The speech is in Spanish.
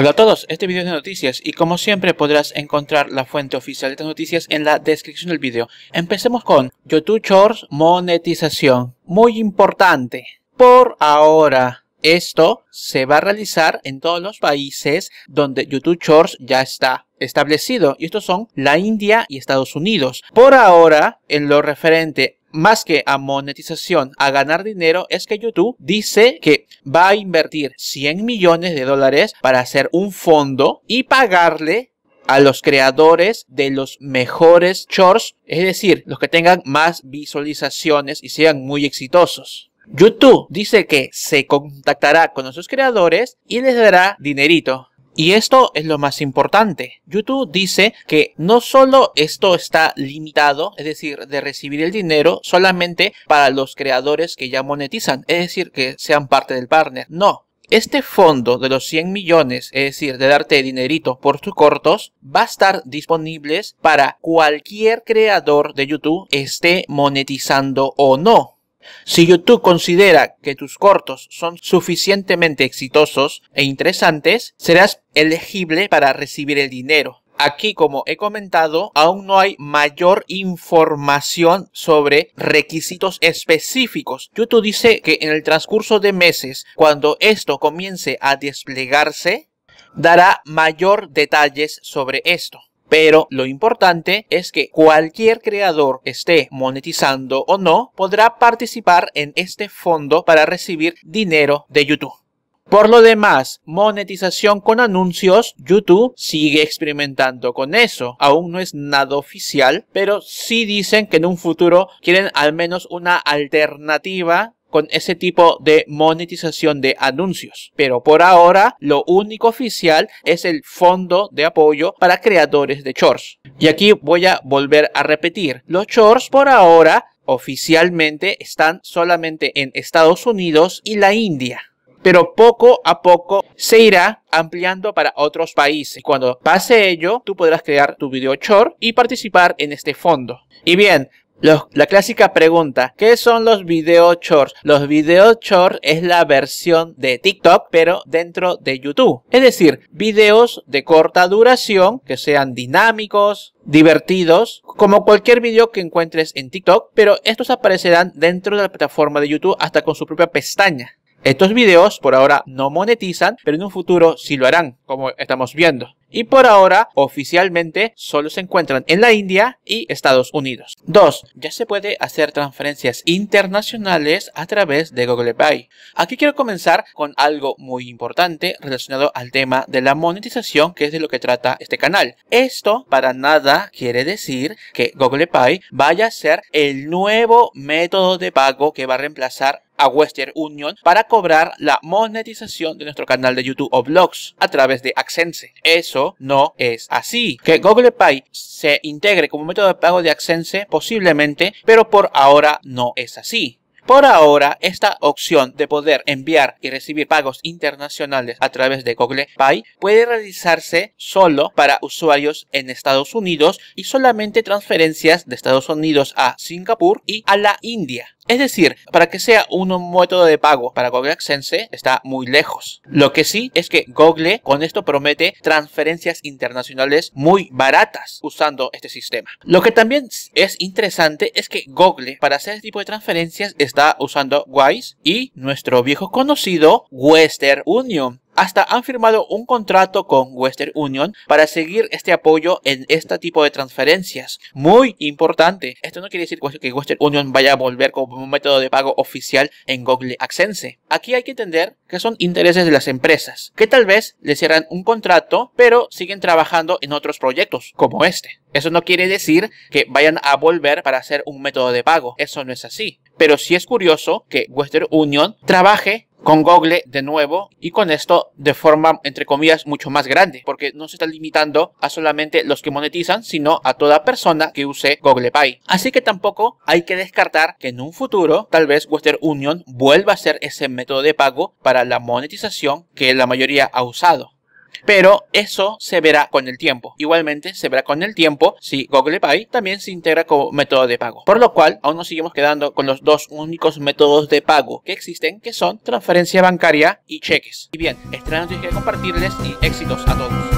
Hola a todos, este video es de noticias y como siempre podrás encontrar la fuente oficial de estas noticias en la descripción del video. Empecemos con YouTube Shorts monetización. Muy importante. Por ahora, esto se va a realizar en todos los países donde YouTube Shorts ya está establecido y estos son la India y Estados Unidos. Por ahora, en lo referente más que a monetización, a ganar dinero, es que YouTube dice que va a invertir 100 millones de dólares para hacer un fondo y pagarle a los creadores de los mejores shorts, es decir, los que tengan más visualizaciones y sean muy exitosos. YouTube dice que se contactará con sus creadores y les dará dinerito. Y esto es lo más importante. YouTube dice que no solo esto está limitado, es decir, de recibir el dinero solamente para los creadores que ya monetizan, es decir, que sean parte del partner. No, este fondo de los 100 millones, es decir, de darte dinerito por tus cortos, va a estar disponible para cualquier creador de YouTube esté monetizando o no. Si YouTube considera que tus cortos son suficientemente exitosos e interesantes, serás elegible para recibir el dinero. Aquí, como he comentado, aún no hay mayor información sobre requisitos específicos. YouTube dice que en el transcurso de meses, cuando esto comience a desplegarse, dará mayor detalles sobre esto. Pero lo importante es que cualquier creador esté monetizando o no podrá participar en este fondo para recibir dinero de YouTube. Por lo demás, monetización con anuncios, YouTube sigue experimentando con eso. Aún no es nada oficial, pero sí dicen que en un futuro quieren al menos una alternativa con ese tipo de monetización de anuncios. Pero por ahora lo único oficial es el fondo de apoyo para creadores de shorts. Y aquí voy a volver a repetir, los shorts por ahora oficialmente están solamente en Estados Unidos y la India pero poco a poco se irá ampliando para otros países. Cuando pase ello, tú podrás crear tu video short y participar en este fondo. Y bien, la clásica pregunta, ¿qué son los videos shorts? Los videos shorts es la versión de TikTok, pero dentro de YouTube. Es decir, videos de corta duración, que sean dinámicos, divertidos, como cualquier video que encuentres en TikTok, pero estos aparecerán dentro de la plataforma de YouTube hasta con su propia pestaña. Estos videos por ahora no monetizan, pero en un futuro sí lo harán, como estamos viendo y por ahora oficialmente solo se encuentran en la India y Estados Unidos. 2. Ya se puede hacer transferencias internacionales a través de Google Pay. Aquí quiero comenzar con algo muy importante relacionado al tema de la monetización que es de lo que trata este canal. Esto para nada quiere decir que Google Pay vaya a ser el nuevo método de pago que va a reemplazar a Western Union para cobrar la monetización de nuestro canal de YouTube o blogs a través de Accense, Eso no es así. Que Google Pay se integre como método de pago de Accense posiblemente, pero por ahora no es así. Por ahora, esta opción de poder enviar y recibir pagos internacionales a través de Google Pay puede realizarse solo para usuarios en Estados Unidos y solamente transferencias de Estados Unidos a Singapur y a la India. Es decir, para que sea un método de pago para Google AdSense está muy lejos. Lo que sí es que Google con esto promete transferencias internacionales muy baratas usando este sistema. Lo que también es interesante es que Google para hacer este tipo de transferencias está usando Wise y nuestro viejo conocido Western Union hasta han firmado un contrato con Western Union para seguir este apoyo en este tipo de transferencias. Muy importante. Esto no quiere decir que Western Union vaya a volver como un método de pago oficial en Google Adsense. Aquí hay que entender que son intereses de las empresas, que tal vez le cierran un contrato, pero siguen trabajando en otros proyectos, como este. Eso no quiere decir que vayan a volver para hacer un método de pago. Eso no es así. Pero sí es curioso que Western Union trabaje con Google de nuevo y con esto de forma, entre comillas, mucho más grande, porque no se está limitando a solamente los que monetizan, sino a toda persona que use Google Pay. Así que tampoco hay que descartar que en un futuro tal vez Western Union vuelva a ser ese método de pago para la monetización que la mayoría ha usado. Pero eso se verá con el tiempo. Igualmente se verá con el tiempo si Google Pay también se integra como método de pago. Por lo cual aún nos seguimos quedando con los dos únicos métodos de pago que existen que son transferencia bancaria y cheques. Y bien, esta que compartirles y éxitos a todos.